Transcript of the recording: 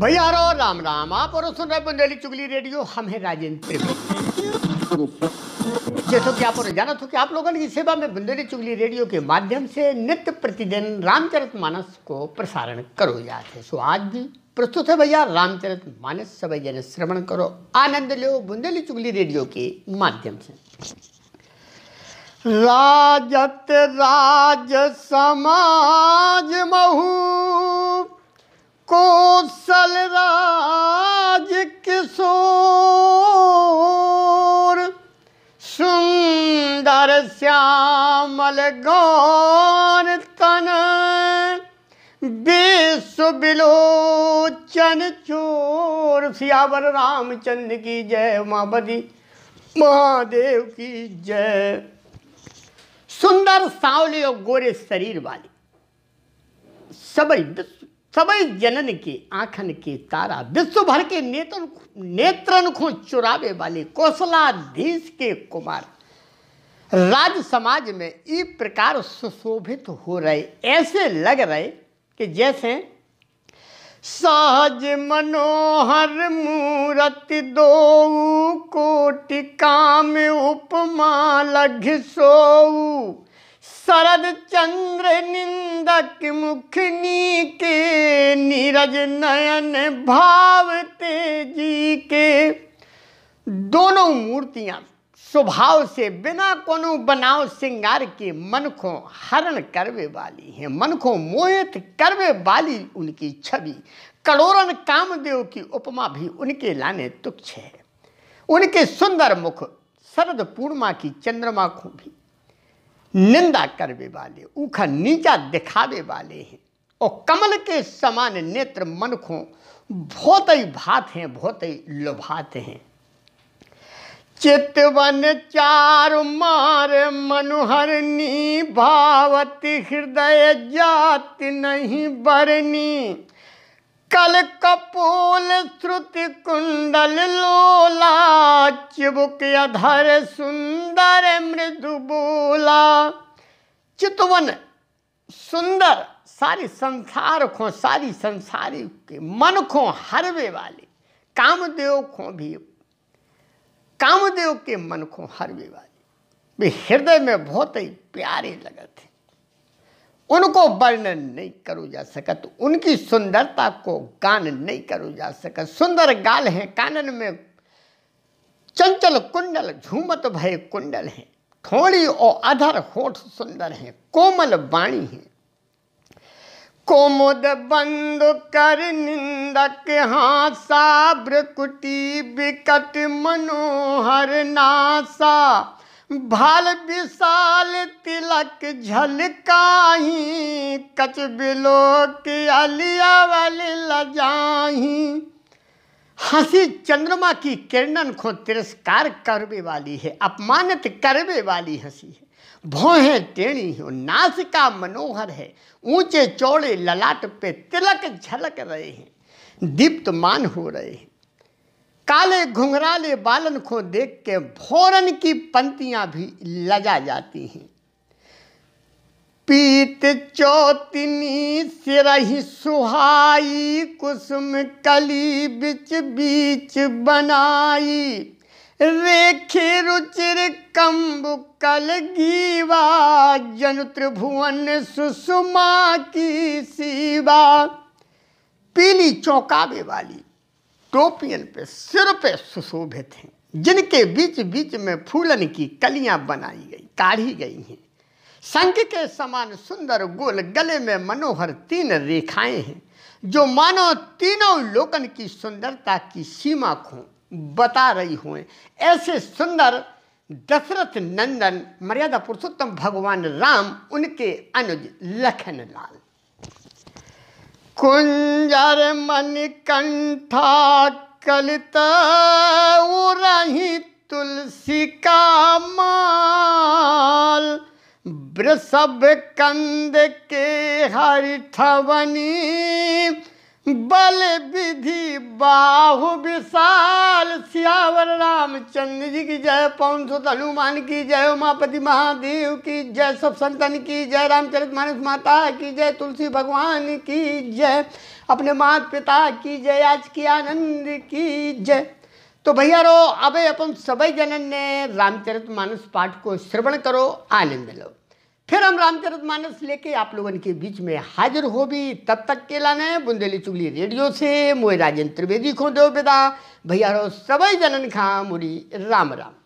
भैया राम राम आप और सुन रहे बुंदेली चुगली रेडियो हम हैं राजेंद्र जैसा कि आपने जाना था तो कि आप लोगों की सेवा में बुंदेली चुगली रेडियो के माध्यम से नित्य प्रतिदिन रामचरित मानस को प्रसारण करो जाते हैं सो आज भी प्रस्तुत है भैया रामचरित मानस सब जन श्रवण करो आनंद लो बुंदेली चुगली रेडियो के माध्यम से राजत राज समाज महू कौशल रा गौर तन विश्व बिलोचन चोर सियावर रामचंद्र की जय उमापति महादेव की जय सुंदर सावली और गोरे शरीर वाली सबई सब सबई जनन के आखन के तारा विश्व भर के नेत्र नेत्रन को चुरावे वाले कौशलाधीश के कुमार राज समाज में इस प्रकार सुशोभित हो रहे ऐसे लग रहे कि जैसे सहज मनोहर मूर्ति दो कोटि काम उपमा लघ सो शरद चंद्र निंदक मुखनी के नीरज नयन भाव तेजी के दोनों मूर्तियां स्वभाव से बिना कोनो बनाव सिंगार के मनखों हरण करवे वाली हैं मनखो मोहित करवे वाली उनकी छवि करोड़न कामदेव की उपमा भी उनके लाने तुक्ष है उनके सुंदर मुख शरद पूर्णिमा की चंद्रमा को भी निंदा करवे वाले ऊखा नीचा दिखावे वाले हैं और कमल के समान नेत्र मनखों भोतई भात हैं भोतई लुभात हैं चितवन चार मार मनोहरनी भावत हृदय जात नहीं बरनी कल कपोल श्रुत कुंडल लोला चिबुक अधर सुंदर मृदु बोला चितवन सुंदर सारी संसार खो सारी संसारी के मन खो हरवे वाले कामदेव खो भी कामदेव के मन को हर विवादी वे हृदय में बहुत ही प्यारे लगत हैं उनको वर्णन नहीं करो जा सकत उनकी सुंदरता को गान नहीं करो जा सकत सुंदर गाल हैं कानन में चंचल कुंडल झूमत भय कुंडल हैं थोड़ी और अधर होठ सुंदर हैं कोमल वाणी हैं कोमुद बंद कर निंदक हाँ साब्र कुटी बिकट मनोहर नासा भाल विशाल तिलक झलकाही कच बिलोक अलियावल लजाही हंसी चंद्रमा की किरणन को तिरस्कार करवे वाली है अपमानित करवे वाली हंसी है भौहें टेणी हो नासिका मनोहर है ऊंचे चौड़े ललाट पे तिलक झलक रहे हैं दीप्तमान हो रहे हैं काले घुंघराले बालन को देख के भौरन की पंक्तियां भी लजा जाती हैं पीत चौतनी सिरही सुहाई कुसुम कली बिच बीच बनाई रेखे रुचिर कल गीवा जन त्रिभुवन सुषमा की सीवा पीली चौकावे वाली टोपियन पे सिर पे सुशोभित हैं जिनके बीच बीच में फूलन की कलियां बनाई गई काढ़ी गई हैं शंख के समान सुंदर गोल गले में मनोहर तीन रेखाएं हैं जो मानो तीनों लोकन की सुंदरता की सीमा खों बता रही हूँ ऐसे सुंदर दशरथ नंदन मर्यादा पुरुषोत्तम भगवान राम उनके अनुज लखन लाल कुंजर मन कंठा कलित तुलसी का माल वृषभ कंद के हरिठवनी बल विधि बाहु विशाल सियावर रामचंद्र जी की जय पवन सुत हनुमान की जय उमापति महादेव की जय सब संतन की जय रामचरित मानस माता की जय तुलसी भगवान की जय अपने माता पिता की जय आज की आनंद की जय तो भैया रो अब अपन सब जनन ने रामचरित मानस पाठ को श्रवण करो आनंद लो फिर हम रामचरित मानस लेके आप लोगों के बीच में हाजिर हो भी तब तक के लाने बुंदेली चुगली रेडियो से मोए राजेंद्र त्रिवेदी खो दो बेदा भैया रो सबई जनन खां मुरी राम राम